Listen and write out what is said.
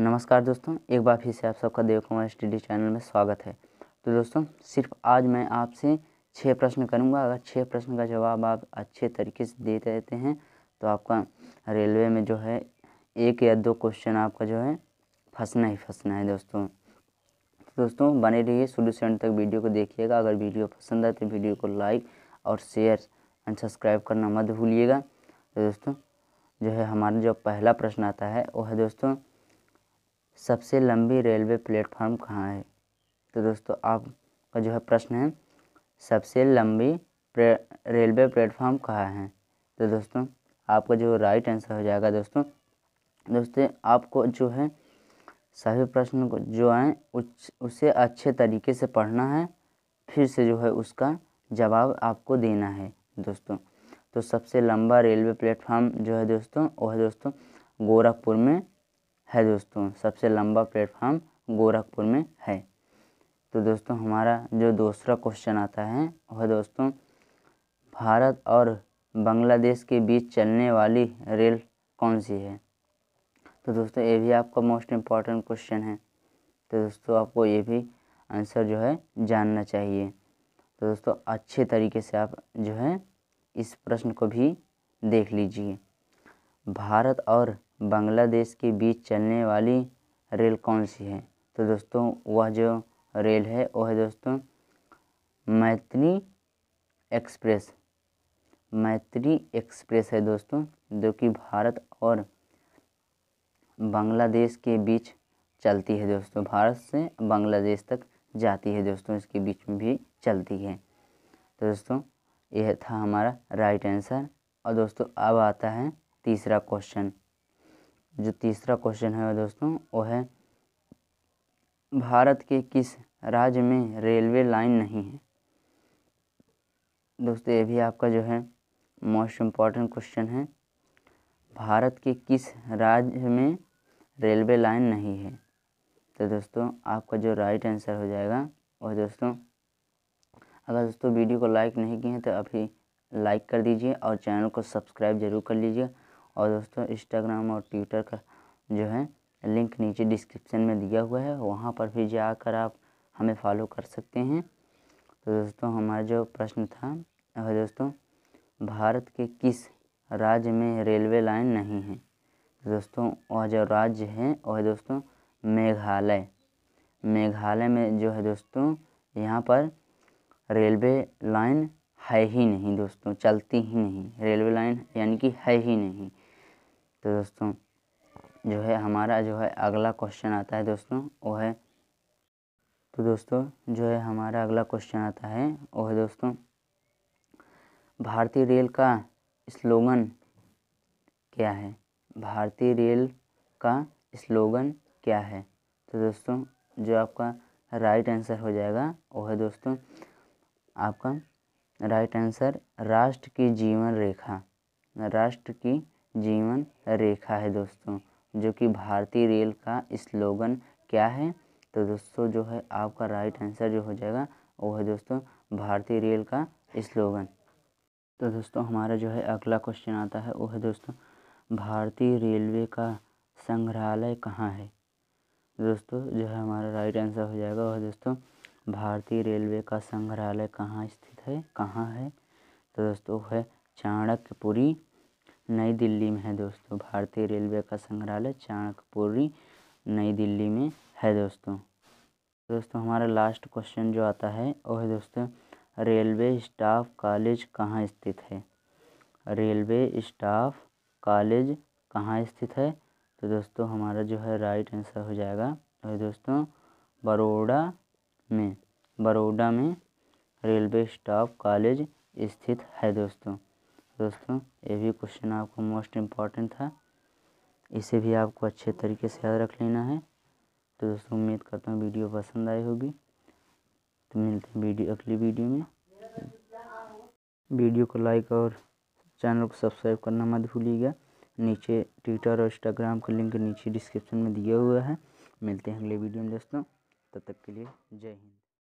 नमस्कार दोस्तों एक बार फिर से आप सबका देव कुमार स्टडी चैनल में स्वागत है तो दोस्तों सिर्फ आज मैं आपसे छः प्रश्न करूंगा अगर छः प्रश्न का जवाब आप अच्छे तरीके से दे देते हैं तो आपका रेलवे में जो है एक या दो क्वेश्चन आपका जो है फंसना ही फंसना है दोस्तों तो दोस्तों बने रहिए शुरू से अंत तक वीडियो को देखिएगा अगर वीडियो पसंद आए तो वीडियो को लाइक और शेयर एंड सब्सक्राइब करना मत भूलिएगा तो दोस्तों जो है हमारा जो पहला प्रश्न आता है वो है दोस्तों सबसे लंबी रेलवे प्लेटफार्म कहाँ है तो दोस्तों आपका जो है प्रश्न है सबसे लंबी रेलवे प्लेटफार्म कहाँ है तो दोस्तों आपका जो राइट आंसर हो जाएगा दोस्तों दोस्तों आपको जो है सभी प्रश्न को जो है उस उसे अच्छे तरीके से पढ़ना है फिर से जो है उसका जवाब आपको देना है दोस्तों तो सबसे लंबा रेलवे प्लेटफार्म जो है दोस्तों वो है दोस्तों गोरखपुर में है दोस्तों सबसे लंबा प्लेटफार्म गोरखपुर में है तो दोस्तों हमारा जो दूसरा क्वेश्चन आता है वह दोस्तों भारत और बांग्लादेश के बीच चलने वाली रेल कौन सी है तो दोस्तों ये भी आपका मोस्ट इम्पॉर्टेंट क्वेश्चन है तो दोस्तों आपको ये भी आंसर जो है जानना चाहिए तो दोस्तों अच्छे तरीके से आप जो है इस प्रश्न को भी देख लीजिए भारत और बांग्लादेश के बीच चलने वाली रेल कौन सी है तो दोस्तों वह जो रेल है वह है दोस्तों मैत्री एक्सप्रेस मैत्री एक्सप्रेस है दोस्तों जो कि भारत और बांग्लादेश के बीच चलती है दोस्तों भारत से बांग्लादेश तक जाती है दोस्तों इसके बीच में भी चलती है तो दोस्तों यह था हमारा राइट आंसर और दोस्तों अब आता है तीसरा क्वेश्चन जो तीसरा क्वेश्चन है दोस्तों वो है भारत के किस राज्य में रेलवे लाइन नहीं है दोस्तों ये भी आपका जो है मोस्ट इम्पॉर्टेंट क्वेश्चन है भारत के किस राज्य में रेलवे लाइन नहीं है तो दोस्तों आपका जो राइट आंसर हो जाएगा और दोस्तों अगर दोस्तों वीडियो को लाइक नहीं किए हैं तो अभी लाइक कर दीजिए और चैनल को सब्सक्राइब जरूर कर लीजिए और दोस्तों इंस्टाग्राम और ट्विटर का जो है लिंक नीचे डिस्क्रिप्शन में दिया हुआ है वहाँ पर भी जाकर आप हमें फॉलो कर सकते हैं तो दोस्तों हमारा जो प्रश्न था वह दोस्तों भारत के किस राज्य में रेलवे लाइन नहीं है तो दोस्तों वह जो राज्य है वह दोस्तों मेघालय मेघालय में जो है दोस्तों यहाँ पर रेलवे लाइन है ही नहीं दोस्तों चलती ही नहीं रेलवे लाइन यानी कि है ही नहीं तो दोस्तों जो है हमारा जो है अगला क्वेश्चन आता है दोस्तों वो है तो दोस्तों जो है हमारा अगला क्वेश्चन आता है वो है दोस्तों भारतीय रेल का स्लोगन क्या है भारतीय रेल का स्लोगन क्या है तो दोस्तों जो आपका राइट आंसर हो जाएगा वो है दोस्तों आपका राइट आंसर राष्ट्र की जीवन रेखा राष्ट्र की जीवन रेखा है दोस्तों जो कि भारतीय रेल का स्लोगन क्या है तो दोस्तों जो है आपका राइट आंसर जो हो जाएगा वो है दोस्तों भारतीय रेल का स्लोगन तो दोस्तों हमारा जो है अगला क्वेश्चन आता है वो है दोस्तों भारतीय रेलवे का संग्रहालय कहाँ है दोस्तों जो है हमारा राइट आंसर हो जाएगा वह दोस्तों भारतीय रेलवे का संग्रहालय कहाँ स्थित है कहाँ है तो दोस्तों है चाणक्यपुरी नई दिल्ली में है दोस्तों भारतीय रेलवे का संग्रहालय चाणकपुरी नई दिल्ली में है दोस्तों दोस्तों हमारा लास्ट क्वेश्चन जो आता है वो है दोस्तों रेलवे स्टाफ कॉलेज कहाँ स्थित है रेलवे स्टाफ कॉलेज कहाँ स्थित है तो दोस्तों हमारा जो है राइट आंसर हो जाएगा वह दोस्तों बड़ोड़ा में बड़ोड़ा में रेलवे स्टाफ कॉलेज स्थित है दोस्तों दोस्तों ये भी क्वेश्चन आपको मोस्ट इम्पॉर्टेंट था इसे भी आपको अच्छे तरीके से याद रख लेना है तो दोस्तों उम्मीद करता हूँ वीडियो पसंद आई होगी तो मिलते हैं वीडियो अगली वीडियो में वीडियो को लाइक और चैनल को सब्सक्राइब करना मत भूलिएगा नीचे ट्विटर और इंस्टाग्राम का लिंक नीचे डिस्क्रिप्शन में दिया हुआ है मिलते हैं अगले वीडियो में दोस्तों तब तक के लिए जय हिंद